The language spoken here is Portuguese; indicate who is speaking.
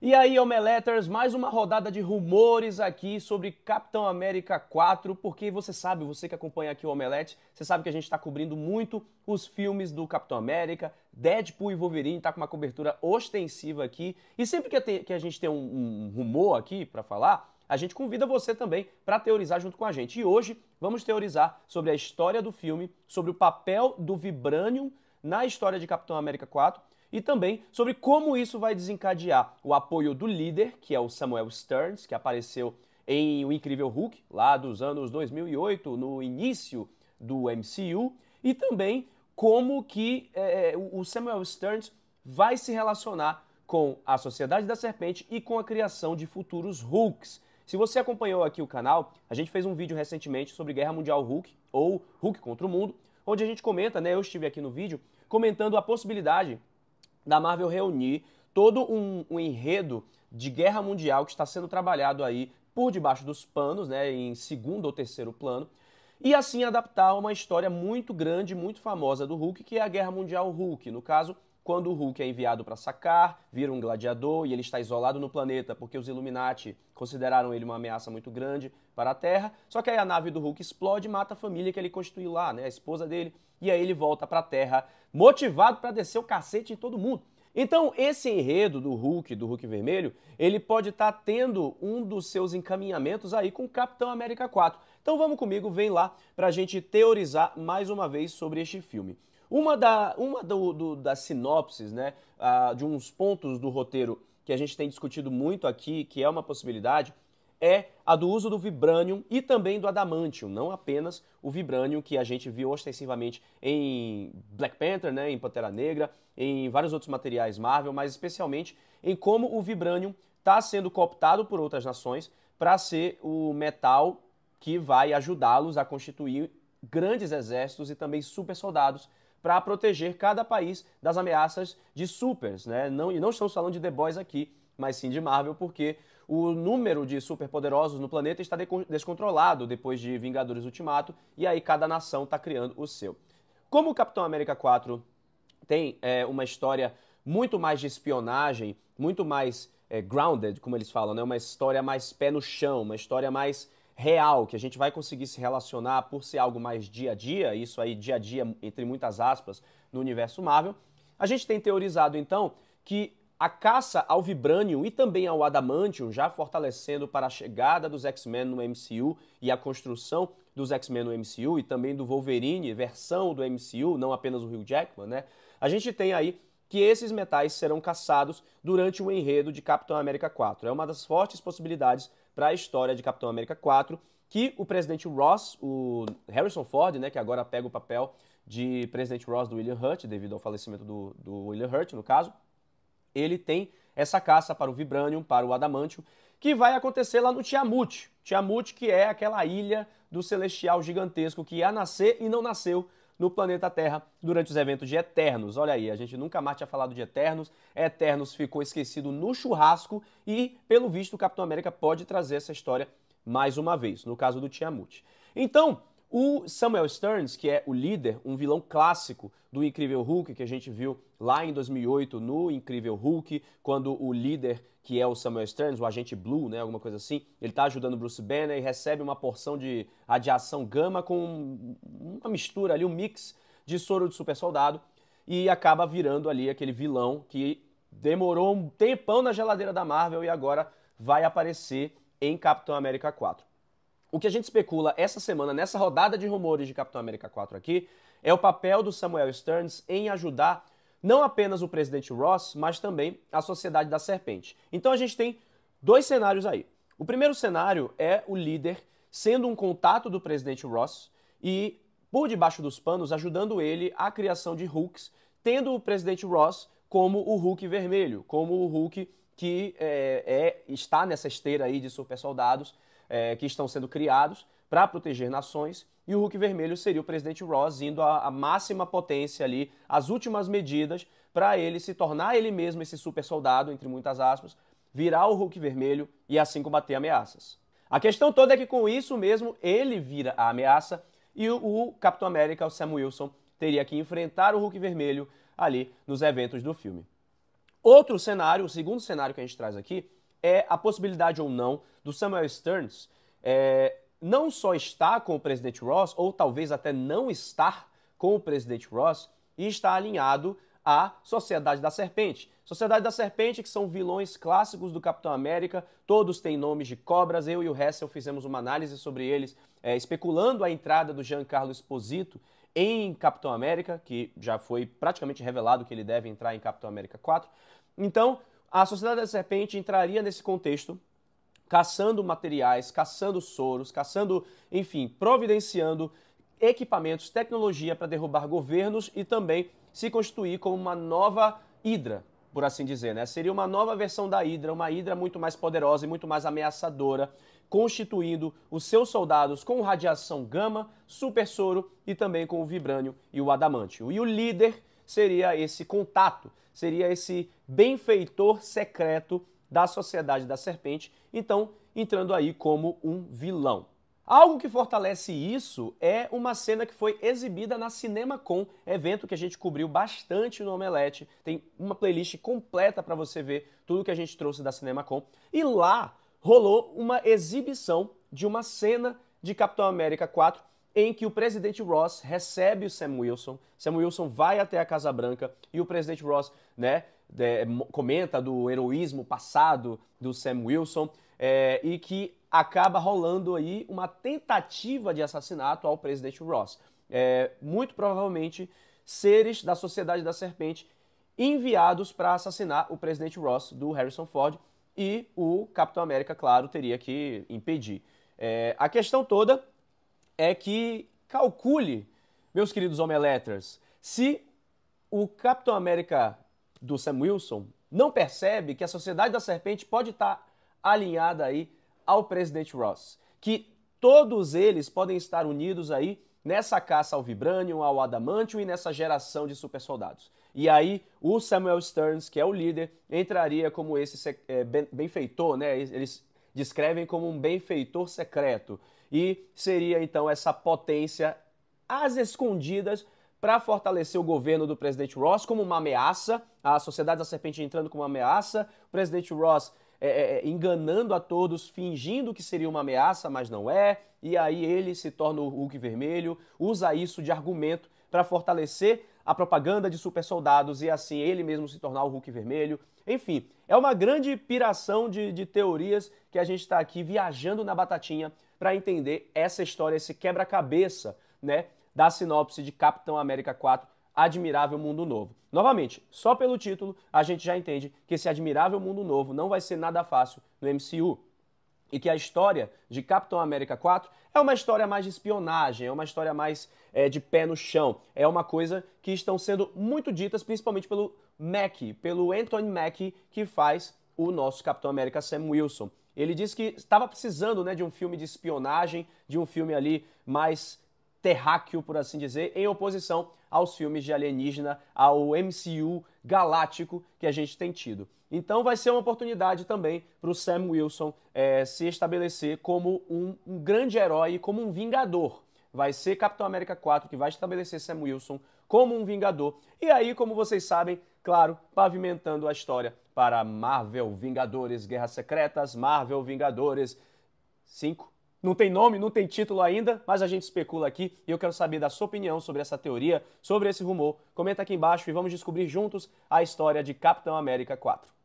Speaker 1: E aí, Omeleters, mais uma rodada de rumores aqui sobre Capitão América 4, porque você sabe, você que acompanha aqui o Omelete, você sabe que a gente está cobrindo muito os filmes do Capitão América, Deadpool e Wolverine, tá com uma cobertura ostensiva aqui. E sempre que a gente tem um, um rumor aqui para falar, a gente convida você também para teorizar junto com a gente. E hoje vamos teorizar sobre a história do filme, sobre o papel do Vibranium na história de Capitão América 4 e também sobre como isso vai desencadear o apoio do líder, que é o Samuel Stearns, que apareceu em O Incrível Hulk, lá dos anos 2008, no início do MCU, e também como que é, é o Samuel Stearns vai se relacionar com a Sociedade da Serpente e com a criação de futuros Hulks. Se você acompanhou aqui o canal, a gente fez um vídeo recentemente sobre Guerra Mundial Hulk ou Hulk contra o Mundo, onde a gente comenta, né? Eu estive aqui no vídeo comentando a possibilidade da Marvel reunir todo um, um enredo de guerra mundial que está sendo trabalhado aí por debaixo dos panos, né, em segundo ou terceiro plano, e assim adaptar uma história muito grande, muito famosa do Hulk, que é a Guerra Mundial Hulk, no caso, quando o Hulk é enviado para sacar, vira um gladiador e ele está isolado no planeta porque os Illuminati consideraram ele uma ameaça muito grande para a Terra. Só que aí a nave do Hulk explode e mata a família que ele constituiu lá, né? A esposa dele. E aí ele volta para a Terra motivado para descer o cacete em todo mundo. Então, esse enredo do Hulk, do Hulk Vermelho, ele pode estar tá tendo um dos seus encaminhamentos aí com Capitão América 4. Então vamos comigo, vem lá para a gente teorizar mais uma vez sobre este filme. Uma, da, uma do, do, das sinopses, né, uh, de uns pontos do roteiro que a gente tem discutido muito aqui, que é uma possibilidade, é a do uso do vibranium e também do adamantium, não apenas o vibranium que a gente viu ostensivamente em Black Panther, né, em Pantera Negra, em vários outros materiais Marvel, mas especialmente em como o vibranium está sendo cooptado por outras nações para ser o metal que vai ajudá-los a constituir grandes exércitos e também super soldados para proteger cada país das ameaças de supers, né? Não, e não estamos falando de The Boys aqui, mas sim de Marvel, porque o número de superpoderosos no planeta está descontrolado depois de Vingadores Ultimato, e aí cada nação está criando o seu. Como o Capitão América 4 tem é, uma história muito mais de espionagem, muito mais é, grounded, como eles falam, né? uma história mais pé no chão, uma história mais real, que a gente vai conseguir se relacionar por ser algo mais dia a dia, isso aí dia a dia, entre muitas aspas, no universo Marvel, a gente tem teorizado então que a caça ao Vibranium e também ao Adamantium, já fortalecendo para a chegada dos X-Men no MCU e a construção dos X-Men no MCU e também do Wolverine, versão do MCU, não apenas o Hugh Jackman, né? A gente tem aí que esses metais serão caçados durante o enredo de Capitão América 4. É uma das fortes possibilidades para a história de Capitão América 4, que o presidente Ross, o Harrison Ford, né, que agora pega o papel de presidente Ross do William Hurt, devido ao falecimento do, do William Hurt, no caso, ele tem essa caça para o Vibranium, para o Adamantium, que vai acontecer lá no Tiamut. Tiamut, que é aquela ilha do celestial gigantesco que ia nascer e não nasceu no planeta Terra durante os eventos de Eternos. Olha aí, a gente nunca mais tinha falado de Eternos. Eternos ficou esquecido no churrasco e, pelo visto, o Capitão América pode trazer essa história mais uma vez, no caso do Tiamut. Então, o Samuel Stearns, que é o líder, um vilão clássico do Incrível Hulk, que a gente viu lá em 2008 no Incrível Hulk, quando o líder, que é o Samuel Stearns, o agente Blue, né, alguma coisa assim, ele está ajudando Bruce Banner e recebe uma porção de radiação gama com uma mistura ali, um mix de soro de super soldado e acaba virando ali aquele vilão que demorou um tempão na geladeira da Marvel e agora vai aparecer em Capitão América 4. O que a gente especula essa semana, nessa rodada de rumores de Capitão América 4 aqui, é o papel do Samuel Stearns em ajudar não apenas o presidente Ross, mas também a Sociedade da Serpente. Então a gente tem dois cenários aí. O primeiro cenário é o líder sendo um contato do presidente Ross e, por debaixo dos panos, ajudando ele à criação de Hulks, tendo o presidente Ross como o Hulk vermelho, como o Hulk que é, é está nessa esteira aí de super soldados é, que estão sendo criados para proteger nações, e o Hulk vermelho seria o presidente Ross indo à máxima potência ali, as últimas medidas para ele se tornar ele mesmo esse super soldado, entre muitas aspas, virar o Hulk vermelho e assim combater ameaças. A questão toda é que com isso mesmo ele vira a ameaça e o, o Capitão América, o Sam Wilson, teria que enfrentar o Hulk vermelho ali nos eventos do filme. Outro cenário, o segundo cenário que a gente traz aqui, é a possibilidade ou não do Samuel Stearns é, não só estar com o presidente Ross, ou talvez até não estar com o presidente Ross, e estar alinhado à Sociedade da Serpente. Sociedade da Serpente, que são vilões clássicos do Capitão América, todos têm nomes de cobras. Eu e o Hessel fizemos uma análise sobre eles, é, especulando a entrada do Giancarlo Esposito em Capitão América, que já foi praticamente revelado que ele deve entrar em Capitão América 4. Então, a Sociedade da Serpente entraria nesse contexto, caçando materiais, caçando soros, caçando, enfim, providenciando equipamentos, tecnologia para derrubar governos e também se constituir como uma nova Hidra, por assim dizer, né? Seria uma nova versão da Hidra, uma Hidra muito mais poderosa e muito mais ameaçadora, constituindo os seus soldados com radiação gama, super soro e também com o vibrânio e o adamante. E o líder seria esse contato, seria esse benfeitor secreto da Sociedade da Serpente, então entrando aí como um vilão. Algo que fortalece isso é uma cena que foi exibida na CinemaCon, evento que a gente cobriu bastante no Omelete. Tem uma playlist completa para você ver tudo que a gente trouxe da CinemaCon. E lá rolou uma exibição de uma cena de Capitão América 4 em que o presidente Ross recebe o Sam Wilson. Sam Wilson vai até a Casa Branca e o presidente Ross, né, é, comenta do heroísmo passado do Sam Wilson é, e que acaba rolando aí uma tentativa de assassinato ao presidente Ross. É, muito provavelmente seres da Sociedade da Serpente enviados para assassinar o presidente Ross do Harrison Ford e o Capitão América, claro, teria que impedir. É, a questão toda é que calcule, meus queridos homeletters, se o Capitão América do Sam Wilson não percebe que a Sociedade da Serpente pode estar alinhada aí ao presidente Ross, que todos eles podem estar unidos aí nessa caça ao Vibranium, ao Adamantium e nessa geração de super soldados. E aí o Samuel Stearns, que é o líder, entraria como esse é, benfeitor, né? Eles descrevem como um benfeitor secreto e seria então essa potência às escondidas para fortalecer o governo do presidente Ross como uma ameaça, a sociedade da serpente entrando como uma ameaça, o presidente Ross é, é, é enganando a todos, fingindo que seria uma ameaça, mas não é e aí ele se torna o Hulk vermelho, usa isso de argumento para fortalecer a propaganda de super soldados e assim ele mesmo se tornar o Hulk vermelho. Enfim, é uma grande piração de, de teorias que a gente está aqui viajando na batatinha para entender essa história, esse quebra-cabeça, né, da sinopse de Capitão América 4, Admirável Mundo Novo. Novamente, só pelo título a gente já entende que esse Admirável Mundo Novo não vai ser nada fácil no MCU e que a história de Capitão América 4 é uma história mais de espionagem, é uma história mais é, de pé no chão, é uma coisa que estão sendo muito ditas, principalmente pelo Mack, pelo Anthony Mack, que faz o nosso Capitão América Sam Wilson. Ele disse que estava precisando né, de um filme de espionagem, de um filme ali mais terráqueo, por assim dizer, em oposição aos filmes de alienígena, ao MCU galáctico que a gente tem tido. Então vai ser uma oportunidade também para o Sam Wilson é, se estabelecer como um, um grande herói como um vingador. Vai ser Capitão América 4 que vai estabelecer Sam Wilson como um vingador. E aí, como vocês sabem, claro, pavimentando a história para Marvel Vingadores Guerras Secretas, Marvel Vingadores 5, não tem nome, não tem título ainda, mas a gente especula aqui e eu quero saber da sua opinião sobre essa teoria, sobre esse rumor. Comenta aqui embaixo e vamos descobrir juntos a história de Capitão América 4.